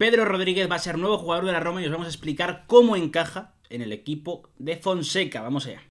Pedro Rodríguez va a ser nuevo jugador de la Roma y os vamos a explicar cómo encaja en el equipo de Fonseca. Vamos allá.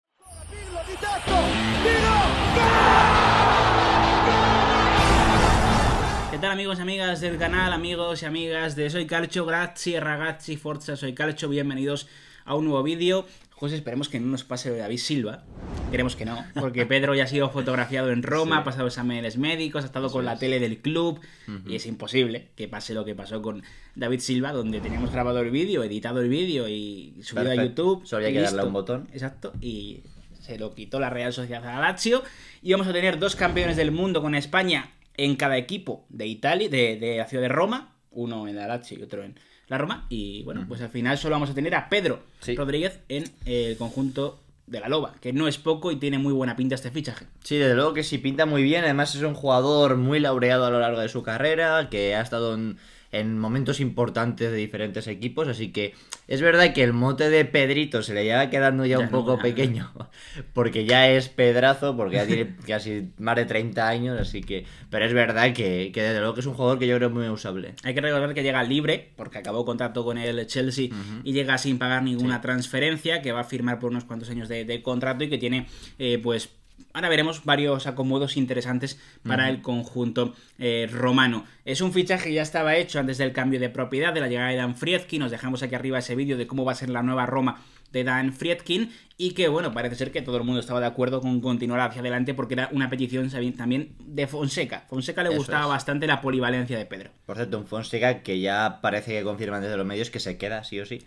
¿Qué tal amigos y amigas del canal, amigos y amigas de Soy Calcio? Grazie ragazzi, forza, soy Calcio, bienvenidos a un nuevo vídeo. José, esperemos que no nos pase David Silva, Queremos que no, porque Pedro ya ha sido fotografiado en Roma, ha pasado exámenes médicos, ha estado con la tele del club y es imposible que pase lo que pasó con David Silva, donde teníamos grabado el vídeo, editado el vídeo y subido a YouTube. Solo había que darle un botón. Exacto, y se lo quitó la Real Sociedad a Lazio y vamos a tener dos campeones del mundo con España en cada equipo de Italia, de, de la ciudad de Roma, uno en la Lazio y otro en, la Roma. Y bueno, pues al final solo vamos a tener a Pedro Rodríguez en el conjunto de la Loba, que no es poco y tiene muy buena pinta este fichaje. Sí, desde luego que sí pinta muy bien, además es un jugador muy laureado a lo largo de su carrera, que ha estado en en momentos importantes de diferentes equipos. Así que es verdad que el mote de Pedrito se le lleva quedando ya, un poco pequeño, porque ya es pedrazo, porque ya tiene casi más de 30 años. Así que, pero es verdad que, desde luego que es un jugador que yo creo muy usable. Hay que recordar que llega libre, porque acabó contrato con el Chelsea y llega sin pagar ninguna transferencia, que va a firmar por unos cuantos años de, contrato y que tiene, eh, pues, ahora veremos varios acomodos interesantes para el conjunto eh, romano. Es un fichaje que ya estaba hecho antes del cambio de propiedad, de la llegada de Dan Friedkin. Nos dejamos aquí arriba ese vídeo de cómo va a ser la nueva Roma de Dan Friedkin y que bueno, parece ser que todo el mundo estaba de acuerdo con continuar hacia adelante porque era una petición también de Fonseca. Fonseca le gustaba bastante la polivalencia de Pedro. Por cierto, un Fonseca que ya parece que confirman desde los medios que se queda, sí o sí,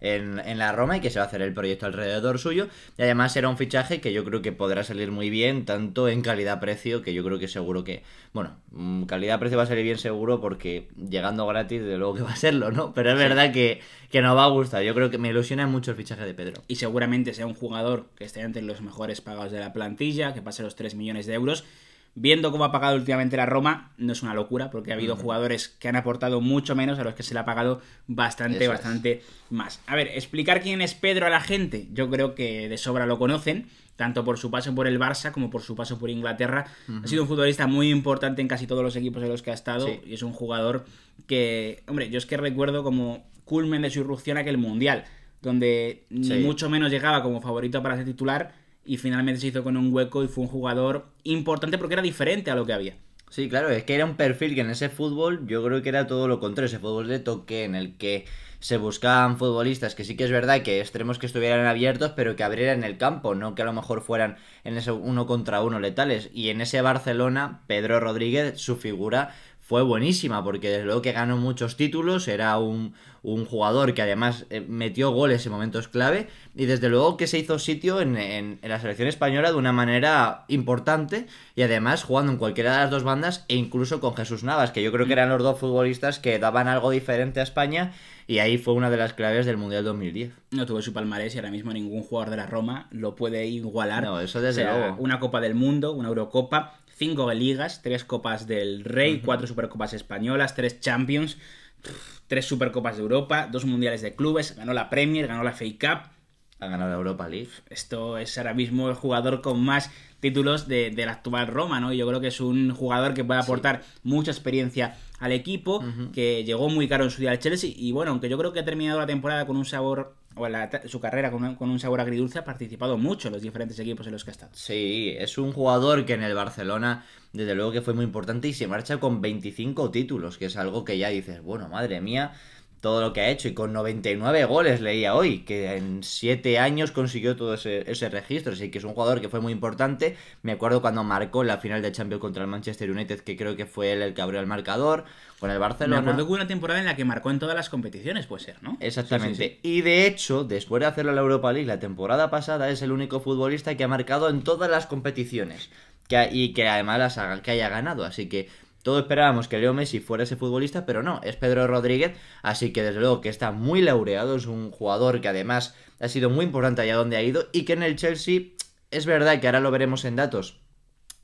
En, la Roma y que se va a hacer el proyecto alrededor suyo. Y además era un fichaje que yo creo que podrá salir muy bien, tanto en calidad-precio, que yo creo que seguro que... Bueno, mm, calidad-precio va a salir bien seguro porque llegando gratis de luego que va a serlo, ¿no? Pero es verdad que, que no va a gustar. Yo creo que me ilusiona mucho el fichaje de Pedro. Y seguramente sea un jugador que esté entre los mejores pagados de la plantilla, que pase los 3 millones de euros. Viendo cómo ha pagado últimamente la Roma, no es una locura, porque ha habido jugadores que han aportado mucho menos, a los que se le ha pagado bastante, bastante más. A ver, explicar quién es Pedro a la gente, yo creo que de sobra lo conocen, tanto por su paso por el Barça como por su paso por Inglaterra. Ha sido un futbolista muy importante en casi todos los equipos en los que ha estado, y es un jugador que, hombre, yo es que recuerdo como culmen de su irrupción aquel mundial, donde mucho menos llegaba como favorito para ser titular y finalmente se hizo con un hueco y fue un jugador importante porque era diferente a lo que había. Sí, claro, es que era un perfil que en ese fútbol yo creo que era todo lo contrario, ese fútbol de toque en el que se buscaban futbolistas que sí que es verdad que extremos que estuvieran abiertos pero que abrieran el campo, no que a lo mejor fueran en ese uno contra uno letales. Y en ese Barcelona, Pedro Rodríguez, su figura fue buenísima, porque desde luego que ganó muchos títulos, era un, jugador que además eh, metió goles en momentos clave, y desde luego que se hizo sitio en, la selección española de una manera importante, y además jugando en cualquiera de las dos bandas, e incluso con Jesús Navas, que yo creo que eran los dos futbolistas que daban algo diferente a España, y ahí fue una de las claves del Mundial 2010. No tuvo su palmarés y ahora mismo ningún jugador de la Roma lo puede igualar. No, eso desde luego. Una Copa del Mundo, una Eurocopa, Cinco ligas, tres copas del Rey, cuatro supercopas españolas, tres Champions, tres supercopas de Europa, dos mundiales de clubes, ganó la Premier, ganó la FA Cup. Ha ganado la Europa League. Esto es ahora mismo el jugador con más títulos de, la actual Roma, ¿no? Y yo creo que es un jugador que puede aportar mucha experiencia al equipo, que llegó muy caro en su día al Chelsea. Y bueno, aunque yo creo que ha terminado la temporada con un sabor o su carrera con un, con un, sabor agridulce, ha participado mucho en los diferentes equipos en los que ha estado. Sí, es un jugador que en el Barcelona, desde luego que fue muy importante y se marcha con 25 títulos, que es algo que ya dices, bueno, madre mía, todo lo que ha hecho y con 99 goles leía hoy, que en 7 años consiguió todo ese, registro, así que es un jugador que fue muy importante, me acuerdo cuando marcó la final de Champions contra el Manchester United, que creo que fue él el que abrió el marcador, con el Barcelona. Me acuerdo que hubo una temporada en la que marcó en todas las competiciones, puede ser, ¿no? Exactamente, y de hecho, después de hacerlo en la Europa League la temporada pasada, es el único futbolista que ha marcado en todas las competiciones, que, y que además las que haya ganado, así que todos esperábamos que Leo Messi fuera ese futbolista, pero no, es Pedro Rodríguez, así que desde luego que está muy laureado, es un jugador que además ha sido muy importante allá donde ha ido y que en el Chelsea es verdad que ahora lo veremos en datos,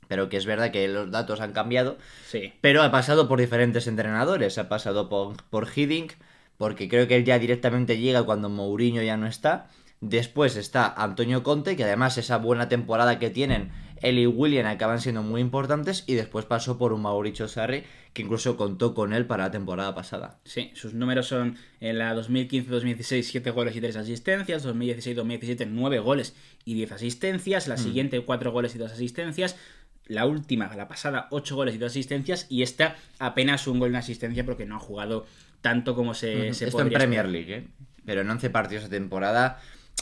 pero que es verdad que los datos han cambiado, sí. pero ha pasado por diferentes entrenadores, ha pasado por, por Hiddink, porque creo que él ya directamente llega cuando Mourinho ya no está, después está Antonio Conte, que además esa buena temporada que tienen él y William acaban siendo muy importantes y después pasó por un Mauricio Sarri que incluso contó con él para la temporada pasada. Sí, sus números son en eh, la 2015-2016 7 goles y 3 asistencias, 2016-2017 9 goles y 10 asistencias, la mm. siguiente 4 goles y 2 asistencias, la última, la pasada 8 goles y 2 asistencias y esta apenas un gol en asistencia porque no ha jugado tanto como se, se Esto en Premier League, ¿eh? pero en 11 partidos de temporada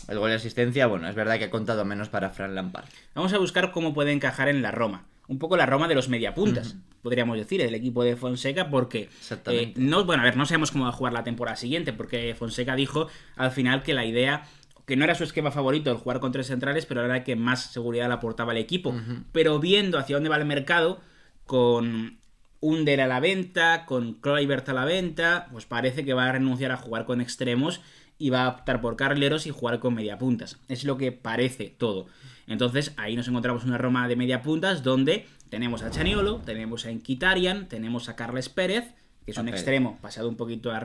el gol de asistencia, bueno, es verdad que ha contado menos para Fran Lampard. Vamos a buscar cómo puede encajar en la Roma. Un poco la Roma de los mediapuntas, podríamos decir, el equipo de Fonseca, porque. Eh, no, bueno, a ver, no sabemos cómo va a jugar la temporada siguiente, porque Fonseca dijo al final que la idea que no era su esquema favorito el jugar con tres centrales, pero era que más seguridad le aportaba al equipo. Pero viendo hacia dónde va el mercado, con Under a la venta, con Kluivert a la venta, pues parece que va a renunciar a jugar con extremos y va a optar por carleros y jugar con mediapuntas. Es lo que parece todo. Entonces ahí nos encontramos una Roma de mediapuntas donde tenemos a Chaniolo, tenemos a Inquitarian, tenemos a Carles Pérez, que es un extremo pasado un poquito a,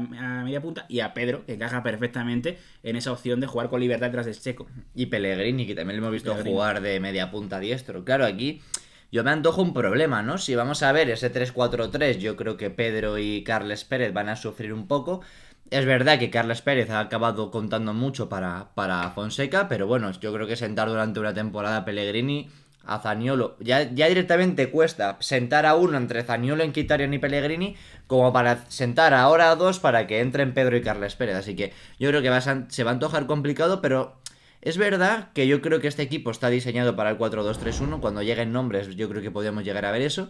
media punta, y a Pedro, que encaja perfectamente en esa opción de jugar con libertad tras el Checo. Y Pellegrini, que también lo hemos visto jugar de media punta diestro. Claro, aquí yo me antojo un problema, ¿no? Si vamos a ver ese 3-4-3, yo creo que Pedro y Carles Pérez van a sufrir un poco. Es verdad que Carles Pérez ha acabado contando mucho para, para Fonseca, pero bueno, yo creo que sentar durante una temporada a Pellegrini, a Zaniolo, ya, ya directamente cuesta sentar a uno entre Zaniolo, Enquitarian y Pellegrini, como para sentar ahora a dos para que entren Pedro y Carles Pérez. Así que yo creo que se va a antojar complicado, pero es verdad que yo creo que este equipo está diseñado para el 4-2-3-1. Cuando lleguen nombres, yo creo que podríamos llegar a ver eso.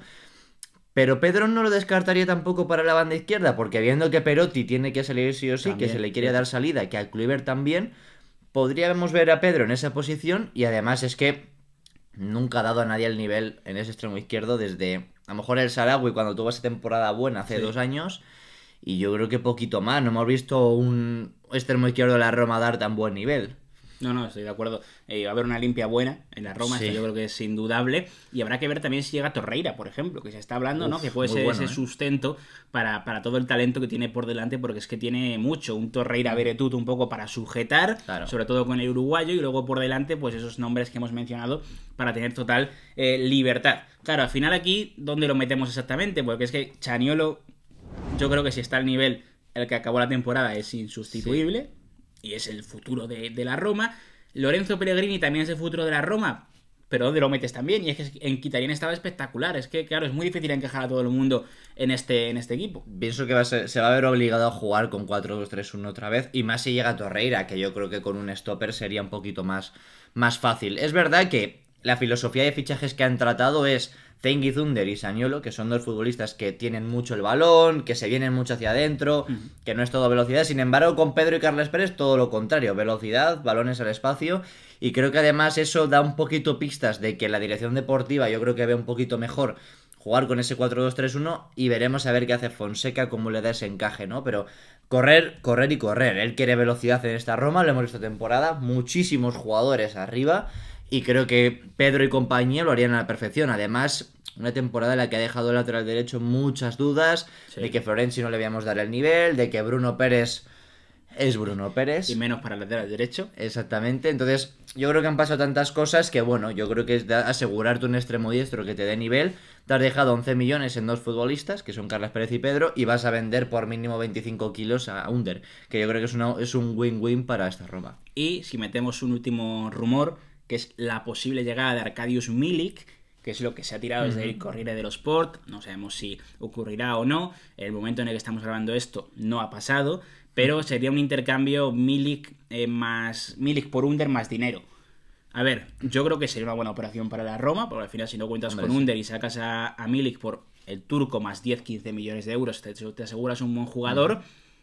Pero Pedro no lo descartaría tampoco para la banda izquierda, porque viendo que Perotti tiene que salir sí o sí, que se le quiere dar salida, que a Kluivert también, podríamos ver a Pedro en esa posición. Y además es que nunca ha dado a nadie el nivel en ese extremo izquierdo desde a lo mejor el Sarawi cuando tuvo esa temporada buena hace dos años. Y yo creo que poquito más, no hemos visto un extremo izquierdo de la Roma dar tan buen nivel. No, no, estoy de acuerdo. Eh, va a haber una limpia buena en la Roma, yo creo que es indudable. Y habrá que ver también si llega Torreira, por ejemplo, que se está hablando, ¿no? Que puede ser ese ¿eh? sustento para, para, todo el talento que tiene por delante, porque es que tiene mucho. Un Torreira Beretut mm. un poco para sujetar, sobre todo con el uruguayo, y luego por delante, pues esos nombres que hemos mencionado para tener total eh, libertad. Claro, al final aquí, ¿dónde lo metemos exactamente? Porque es que Chaniolo, yo creo que si está al nivel el que acabó la temporada, es insustituible y es el futuro de, la Roma. Lorenzo Pellegrini también es el futuro de la Roma, pero de lo metes también? Y es que en Quitarien estaba espectacular. Es que, claro, es muy difícil encajar a todo el mundo en este, en este equipo. Pienso que se va a ver obligado a jugar con 4-2-3-1 otra vez. Y más si llega Torreira, que yo creo que con un stopper sería un poquito más, más fácil. Es verdad que la filosofía de fichajes que han tratado es Zengi Thunder y Saniolo, que son dos futbolistas que tienen mucho el balón, que se vienen mucho hacia adentro, que no es todo velocidad. Sin embargo, con Pedro y Carles Pérez, todo lo contrario: velocidad, balones al espacio. Y creo que además eso da un poquito pistas de que la dirección deportiva, yo creo que ve un poquito mejor jugar con ese 4-2-3-1 y veremos a ver qué hace Fonseca, cómo le da ese encaje, ¿no? Pero correr, correr y correr. Él quiere velocidad en esta Roma, lo hemos visto temporada, muchísimos jugadores arriba y creo que Pedro y compañía lo harían a la perfección. Además, una temporada en la que ha dejado el lateral derecho muchas dudas, de que Florenzi no le habíamos dar el nivel, de que Bruno Pérez es Bruno Pérez. Y menos para el lateral derecho. Exactamente. Entonces, yo creo que han pasado tantas cosas que, bueno, yo creo que es asegurarte un extremo diestro que te dé nivel. Te has dejado 11 millones en dos futbolistas, que son Carlos Pérez y Pedro, y vas a vender por mínimo 25 kilos a Under, que yo creo que es, es un win-win para esta Roma. Y si metemos un último rumor, que es la posible llegada de Arcadius Milik, que es lo que se ha tirado desde el Corriere los Sport. No sabemos si ocurrirá o no. El momento en el que estamos grabando esto no ha pasado, pero sería un intercambio Milik, eh, más, Milik por Under más dinero. A ver, yo creo que sería una buena operación para la Roma, porque al final si no cuentas con Under y sacas a, Milik por el turco más 10-15 millones de euros, te, aseguras un buen jugador,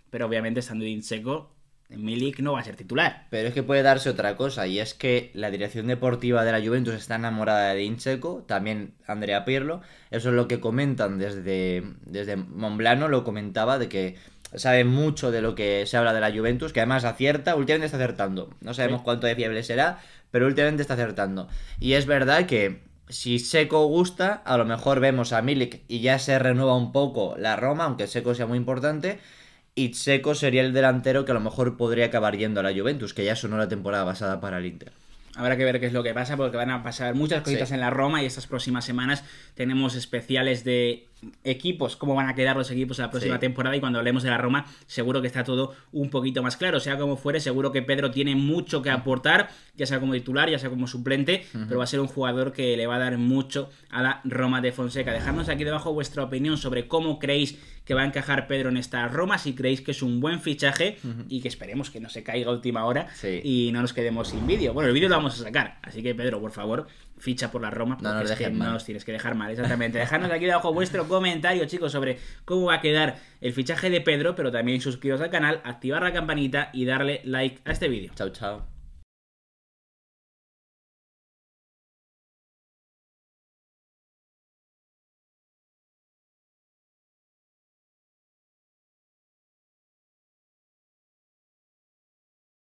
pero obviamente estando Inseco Milik no va a ser titular. Pero es que puede darse otra cosa, y es que la dirección deportiva de la Juventus está enamorada de Incheco, también Andrea Pirlo. Eso es lo que comentan desde, desde Monblano, lo comentaba, de que sabe mucho de lo que se habla de la Juventus, que además acierta, últimamente está acertando. No sabemos cuánto de fiable será, pero últimamente está acertando. Y es verdad que si Seco gusta, a lo mejor vemos a Milik y ya se renueva un poco la Roma, aunque Seco sea muy importante. Y Checo sería el delantero que a lo mejor podría acabar yendo a la Juventus, que ya sonó la temporada basada para el Inter. Habrá que ver qué es lo que pasa, porque van a pasar muchas cositas en la Roma y estas próximas semanas tenemos especiales de equipos, cómo van a quedar los equipos la próxima temporada y cuando hablemos de la Roma seguro que está todo un poquito más claro. Sea como fuere, seguro que Pedro tiene mucho que aportar, ya sea como titular, ya sea como suplente, pero va a ser un jugador que le va a dar mucho a la Roma de Fonseca. Dejadnos aquí debajo vuestra opinión sobre cómo creéis que va a encajar Pedro en esta Roma, si creéis que es un buen fichaje y que esperemos que no se caiga a última hora y no nos quedemos sin vídeo. Bueno, el vídeo lo vamos a sacar, así que Pedro, por favor, ficha por la Roma, no nos, es mal. no os tienes que dejar mal, exactamente. Dejadnos aquí debajo vuestro comentario, chicos, sobre cómo va a quedar el fichaje de Pedro, pero también suscribiros al canal, activar la campanita y darle like a este vídeo. Chao, chao.